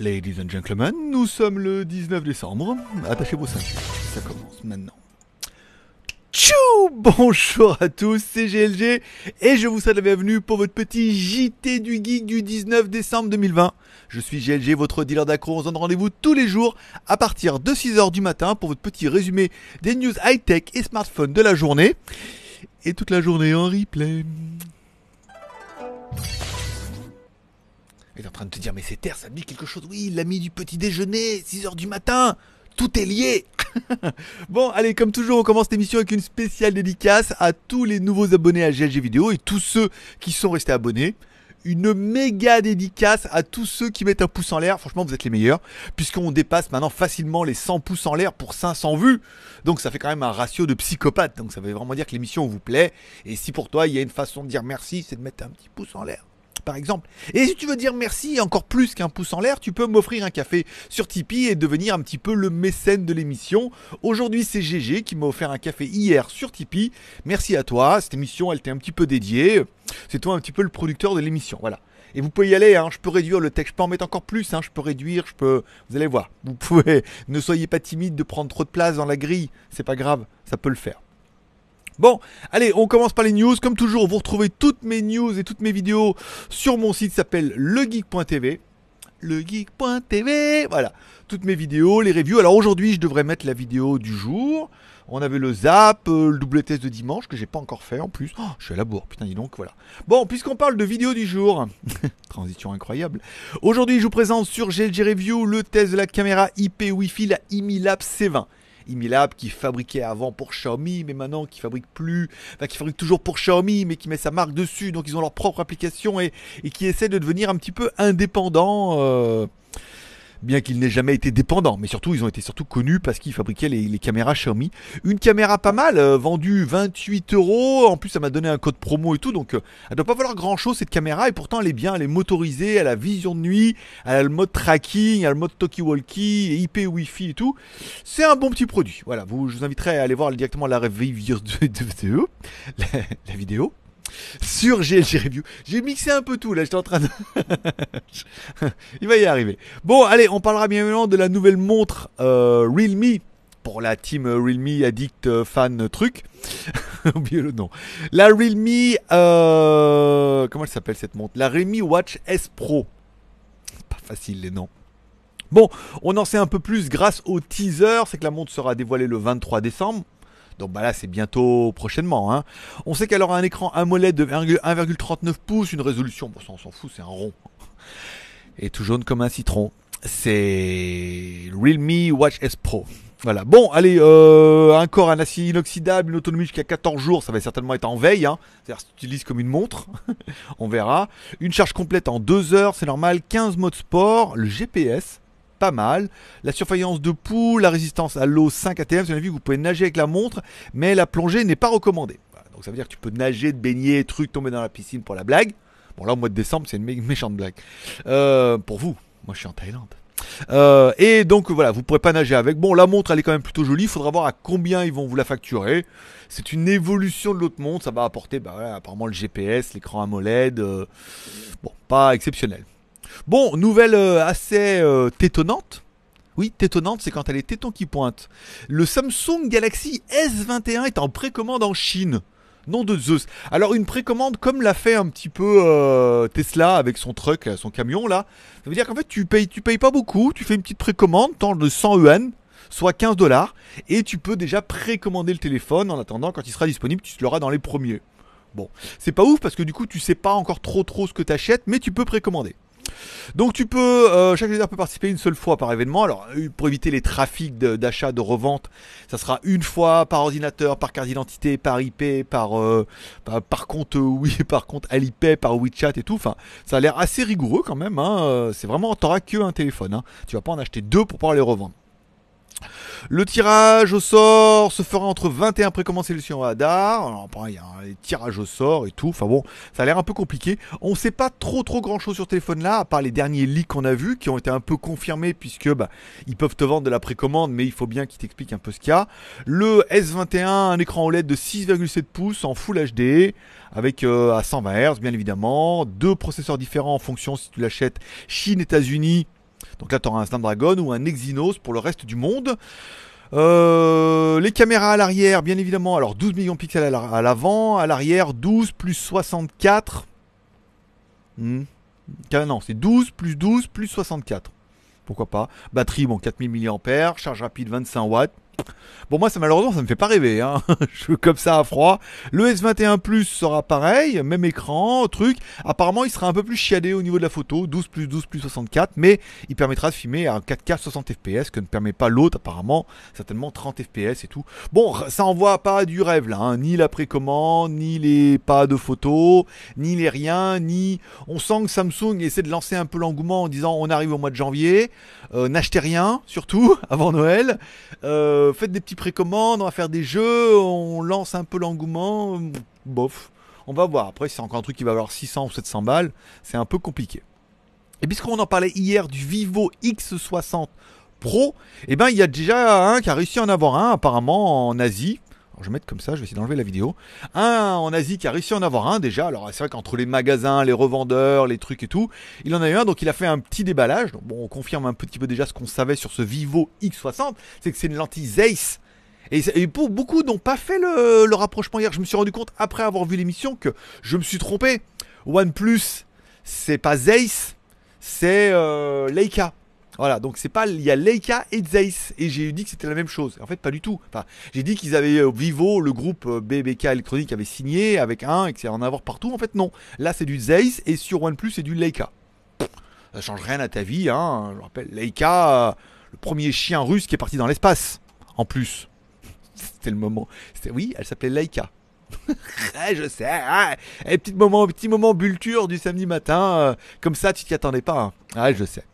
Ladies and gentlemen, nous sommes le 19 décembre. Attachez vos ceintures, ça commence maintenant. Tchou Bonjour à tous, c'est GLG et je vous souhaite la bienvenue pour votre petit JT du Geek du 19 décembre 2020. Je suis GLG, votre dealer d'accro. On se donne rendez-vous tous les jours à partir de 6h du matin pour votre petit résumé des news high-tech et smartphones de la journée. Et toute la journée en replay. Il est en train de te dire, mais c'est terre, ça me dit quelque chose. Oui, l'ami du petit déjeuner, 6 heures du matin, tout est lié. bon, allez, comme toujours, on commence l'émission avec une spéciale dédicace à tous les nouveaux abonnés à GLG Vidéo et tous ceux qui sont restés abonnés une méga dédicace à tous ceux qui mettent un pouce en l'air. Franchement, vous êtes les meilleurs, puisqu'on dépasse maintenant facilement les 100 pouces en l'air pour 500 vues. Donc ça fait quand même un ratio de psychopathe. Donc ça veut vraiment dire que l'émission vous plaît. Et si pour toi, il y a une façon de dire merci, c'est de mettre un petit pouce en l'air par exemple. Et si tu veux dire merci encore plus qu'un pouce en l'air, tu peux m'offrir un café sur Tipeee et devenir un petit peu le mécène de l'émission. Aujourd'hui, c'est GG qui m'a offert un café hier sur Tipeee. Merci à toi. Cette émission, elle t'est un petit peu dédiée. C'est toi un petit peu le producteur de l'émission. Voilà. Et vous pouvez y aller, hein. je peux réduire le texte, je peux en mettre encore plus, hein. je peux réduire, je peux... Vous allez voir, vous pouvez... Ne soyez pas timide de prendre trop de place dans la grille, c'est pas grave, ça peut le faire. Bon, allez, on commence par les news. Comme toujours, vous retrouvez toutes mes news et toutes mes vidéos sur mon site qui s'appelle legeek.tv. Legeek.tv, voilà. Toutes mes vidéos, les reviews. Alors aujourd'hui, je devrais mettre la vidéo du jour. On avait le zap, euh, le double test de dimanche que j'ai pas encore fait en plus. Oh, je suis à la bourre, putain, dis donc, voilà. Bon, puisqu'on parle de vidéo du jour, transition incroyable. Aujourd'hui, je vous présente sur GLG Review le test de la caméra IP Wi-Fi, la IMI C20. Imilab qui fabriquait avant pour Xiaomi, mais maintenant qui fabrique plus, qui fabrique toujours pour Xiaomi, mais qui met sa marque dessus, donc ils ont leur propre application et, qui essaie de devenir un petit peu indépendant. Euh, bien qu'ils n'aient jamais été dépendant, mais surtout ils ont été surtout connus parce qu'ils fabriquaient les, caméras Xiaomi. Une caméra pas mal, vendue 28 euros, en plus ça m'a donné un code promo et tout, donc elle elle doit pas valoir grand chose cette caméra, et pourtant elle est bien, elle est motorisée, elle a vision de nuit, elle a le mode tracking, elle a le mode talkie-walkie, IP Wi-Fi et tout. C'est un bon petit produit, voilà, vous, je vous inviterai à aller voir directement la, vidéo, la, la vidéo sur GLG Review. J'ai mixé un peu tout là, j'étais en train de... Il va y arriver. Bon, allez, on parlera bien évidemment de la nouvelle montre euh, Realme pour la team euh, Realme addict euh, fan truc. Oubliez le nom. La Realme... Comment elle s'appelle cette montre La Realme Watch S Pro. Pas facile les noms. Bon, on en sait un peu plus grâce au teaser, c'est que la montre sera dévoilée le 23 décembre. Donc bah là c'est bientôt prochainement. Hein. On sait qu'elle aura un écran AMOLED de 1,39 pouces, une résolution, bon ça on s'en fout, c'est un rond. Et tout jaune comme un citron. C'est Realme Watch S Pro. Voilà. Bon, allez, euh, un corps, acier inoxydable, une autonomie jusqu'à 14 jours, ça va certainement être en veille. Hein. C'est-à-dire, que tu comme une montre, on verra. Une charge complète en 2 heures, c'est normal. 15 modes sport, le GPS, pas mal. La surveillance de pouls, la résistance à l'eau 5 ATM, c'est un avis que vous pouvez nager avec la montre, mais la plongée n'est pas recommandée. donc ça veut dire que tu peux nager, te baigner, truc, tomber dans la piscine pour la blague. Bon là au mois de décembre c'est une méchante blague. Euh, pour vous, moi je suis en Thaïlande. Euh, et donc voilà, vous pourrez pas nager avec. Bon, la montre elle est quand même plutôt jolie. Il faudra voir à combien ils vont vous la facturer. C'est une évolution de l'autre montre. Ça va apporter, bah, apparemment le GPS, l'écran AMOLED. Euh, bon, pas exceptionnel. Bon, nouvelle euh, assez euh, tétonnante. Oui, tétonnante, c'est quand elle est téton qui pointe. Le Samsung Galaxy S21 est en précommande en Chine. Nom de Zeus. Alors une précommande comme l'a fait un petit peu euh, Tesla avec son truck, son camion là. Ça veut dire qu'en fait tu payes, tu payes pas beaucoup, tu fais une petite précommande, tant de 100 yuan, soit 15 dollars, et tu peux déjà précommander le téléphone en attendant quand il sera disponible, tu l'auras dans les premiers. Bon, c'est pas ouf parce que du coup tu sais pas encore trop trop ce que tu achètes. mais tu peux précommander. Donc tu peux, euh, chaque leader peut participer une seule fois par événement. Alors euh, pour éviter les trafics d'achat, de, revente, ça sera une fois par ordinateur, par carte d'identité, par IP, euh, par, par, compte oui, par compte Alipay, par WeChat et tout. Enfin, ça a l'air assez rigoureux quand même. Hein. C'est vraiment t'auras que un téléphone. Hein. Tu vas pas en acheter deux pour pouvoir les revendre. Le tirage au sort se fera entre 21 précommandes et sur radar. il y a les tirages au sort et tout. Enfin bon, ça a l'air un peu compliqué. On ne sait pas trop trop grand chose sur téléphone là, à part les derniers leaks qu'on a vus qui ont été un peu confirmés puisque bah, ils peuvent te vendre de la précommande, mais il faut bien qu'ils t'expliquent un peu ce qu'il y a. Le S21, un écran OLED de 6,7 pouces en Full HD avec euh, à 120 Hz bien évidemment. Deux processeurs différents en fonction si tu l'achètes Chine, États-Unis donc là, tu auras un Snapdragon ou un Exynos pour le reste du monde. Euh, les caméras à l'arrière, bien évidemment. Alors 12 millions de pixels à l'avant, à l'arrière 12 plus 64. Hmm. Non, c'est 12 plus 12 plus 64. Pourquoi pas Batterie, bon, 4000 mAh, charge rapide 25 watts. Bon, moi, ça malheureusement, ça me fait pas rêver. Hein. je veux comme ça à froid. Le S21 Plus sera pareil, même écran, truc. Apparemment, il sera un peu plus chiadé au niveau de la photo, 12 plus 12 plus 64, mais il permettra de filmer à 4K 60 fps, que ne permet pas l'autre, apparemment, certainement 30 fps et tout. Bon, ça envoie pas du rêve là, hein. ni la précommande, ni les pas de photos, ni les rien, ni. On sent que Samsung essaie de lancer un peu l'engouement en disant on arrive au mois de janvier. Euh, n'achetez rien, surtout, avant Noël. Euh, faites des petits précommandes, on va faire des jeux, on lance un peu l'engouement. Hum, bof. On va voir. Après, c'est encore un truc qui va valoir 600 ou 700 balles. C'est un peu compliqué. Et puisqu'on en parlait hier du Vivo X60 Pro, eh ben, il y a déjà un qui a réussi à en avoir un, apparemment, en Asie je vais mettre comme ça, je vais essayer d'enlever la vidéo. Un en Asie qui a réussi à en avoir un déjà. Alors c'est vrai qu'entre les magasins, les revendeurs, les trucs et tout, il en a eu un, donc il a fait un petit déballage. Donc bon, on confirme un petit peu déjà ce qu'on savait sur ce Vivo X60, c'est que c'est une lentille Zeiss. Et, pour beaucoup n'ont pas fait le, rapprochement hier. Je me suis rendu compte après avoir vu l'émission que je me suis trompé. OnePlus, c'est pas Zeiss, c'est euh, Leica. Voilà, donc c'est pas. Il y a Leica et Zeiss. Et j'ai dit que c'était la même chose. En fait, pas du tout. Enfin, j'ai dit qu'ils avaient euh, Vivo, le groupe euh, BBK électronique avait signé avec un et qu'il y en avoir partout. En fait, non. Là, c'est du Zeiss et sur OnePlus, c'est du Leica. Ça change rien à ta vie, hein. Je rappelle, Leica, euh, le premier chien russe qui est parti dans l'espace. En plus. C'était le moment. Oui, elle s'appelait Leica. je sais. Ah, et petit moment, petit moment bulture du samedi matin. comme ça, tu t'y attendais pas. Ah, je sais.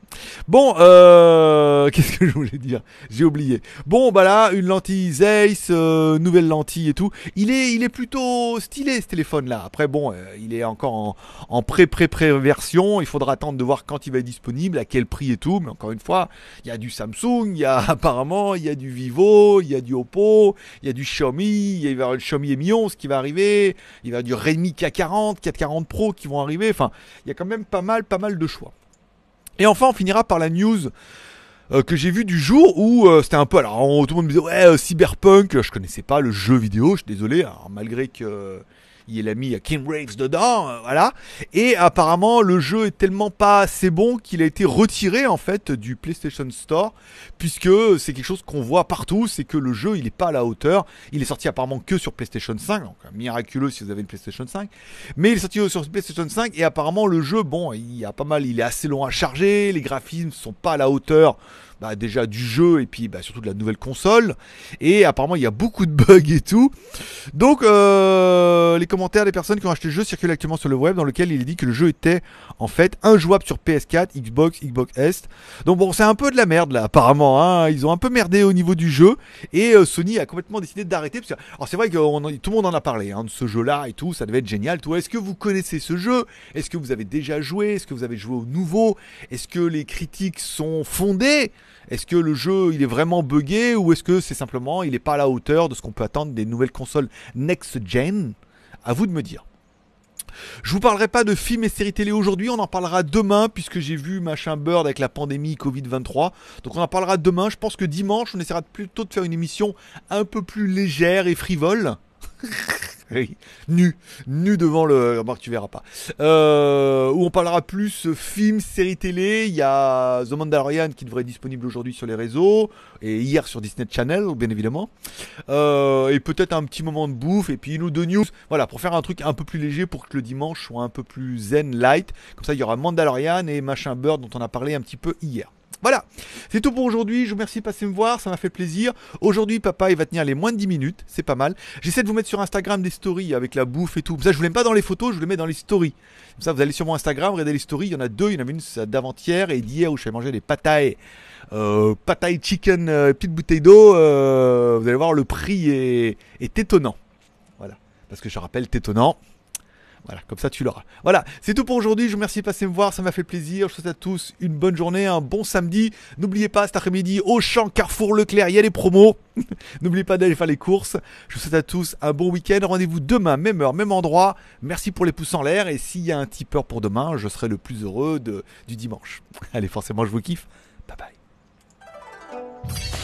Bon, euh, qu'est-ce que je voulais dire J'ai oublié. Bon, bah là, une lentille Zeiss, euh, nouvelle lentille et tout. Il est, il est plutôt stylé ce téléphone-là. Après, bon, euh, il est encore en, pré-pré-pré version. Il faudra attendre de voir quand il va être disponible, à quel prix et tout. Mais encore une fois, il y a du Samsung, il y a apparemment, il y a du Vivo, il y a du Oppo, il y a du Xiaomi, il y a le Xiaomi Mi 11 qui va arriver. Il y a du Redmi K40, 440 Pro qui vont arriver. Enfin, il y a quand même pas mal, pas mal de choix. Et enfin, on finira par la news euh, que j'ai vue du jour où euh, c'était un peu alors tout le monde me disait ouais euh, cyberpunk je connaissais pas le jeu vidéo je suis désolé alors, hein, malgré que il a mis euh, Kim Raves dedans, euh, voilà. Et apparemment, le jeu est tellement pas assez bon qu'il a été retiré en fait du PlayStation Store, puisque c'est quelque chose qu'on voit partout, c'est que le jeu il est pas à la hauteur. Il est sorti apparemment que sur PlayStation 5, donc euh, miraculeux si vous avez une PlayStation 5. Mais il est sorti sur PlayStation 5 et apparemment le jeu, bon, il y a pas mal, il est assez long à charger, les graphismes sont pas à la hauteur bah, déjà du jeu et puis bah, surtout de la nouvelle console. Et apparemment, il y a beaucoup de bugs et tout. Donc, euh, les commentaires des personnes qui ont acheté le jeu circulent actuellement sur le web dans lequel il est dit que le jeu était en fait injouable sur PS4, Xbox, Xbox S. Donc bon, c'est un peu de la merde là, apparemment. Hein. Ils ont un peu merdé au niveau du jeu et euh, Sony a complètement décidé d'arrêter. alors c'est vrai que tout le monde en a parlé hein, de ce jeu-là et tout. Ça devait être génial. Tout. Est-ce que vous connaissez ce jeu Est-ce que vous avez déjà joué Est-ce que vous avez joué au nouveau Est-ce que les critiques sont fondées est-ce que le jeu il est vraiment buggé ou est-ce que c'est simplement il n'est pas à la hauteur de ce qu'on peut attendre des nouvelles consoles next-gen À vous de me dire. Je vous parlerai pas de films et séries télé aujourd'hui, on en parlera demain puisque j'ai vu machin bird avec la pandémie Covid-23. Donc on en parlera demain. Je pense que dimanche, on essaiera plutôt de faire une émission un peu plus légère et frivole. nu, nu devant le. tu verras pas. Euh, où on parlera plus euh, films, séries télé. Il y a The Mandalorian qui devrait être disponible aujourd'hui sur les réseaux et hier sur Disney Channel, bien évidemment. Euh, et peut-être un petit moment de bouffe et puis une ou deux news. Voilà, pour faire un truc un peu plus léger pour que le dimanche soit un peu plus zen, light. Comme ça, il y aura Mandalorian et machin Bird dont on a parlé un petit peu hier. Voilà, c'est tout pour aujourd'hui. Je vous remercie de passer me voir, ça m'a fait plaisir. Aujourd'hui, papa, il va tenir les moins de 10 minutes, c'est pas mal. J'essaie de vous mettre sur Instagram des stories avec la bouffe et tout. Ça, je vous mets pas dans les photos, je vous les mets dans les stories. Comme ça, vous allez sur mon Instagram, regardez les stories. Il y en a deux, il y en a une d'avant-hier et d'hier où je fais manger des patailles. Euh, chicken, euh, petite bouteille d'eau. Euh, vous allez voir, le prix est, est étonnant. Voilà, parce que je rappelle, étonnant. Voilà, comme ça tu l'auras. Voilà, c'est tout pour aujourd'hui. Je vous remercie de passer me voir, ça m'a fait plaisir. Je vous souhaite à tous une bonne journée, un bon samedi. N'oubliez pas cet après-midi, au champ Carrefour, Leclerc, il y a les promos. N'oubliez pas d'aller faire les courses. Je vous souhaite à tous un bon week-end. Rendez-vous demain, même heure, même endroit. Merci pour les pouces en l'air. Et s'il y a un tipeur pour demain, je serai le plus heureux du dimanche. Allez, forcément, je vous kiffe. Bye bye.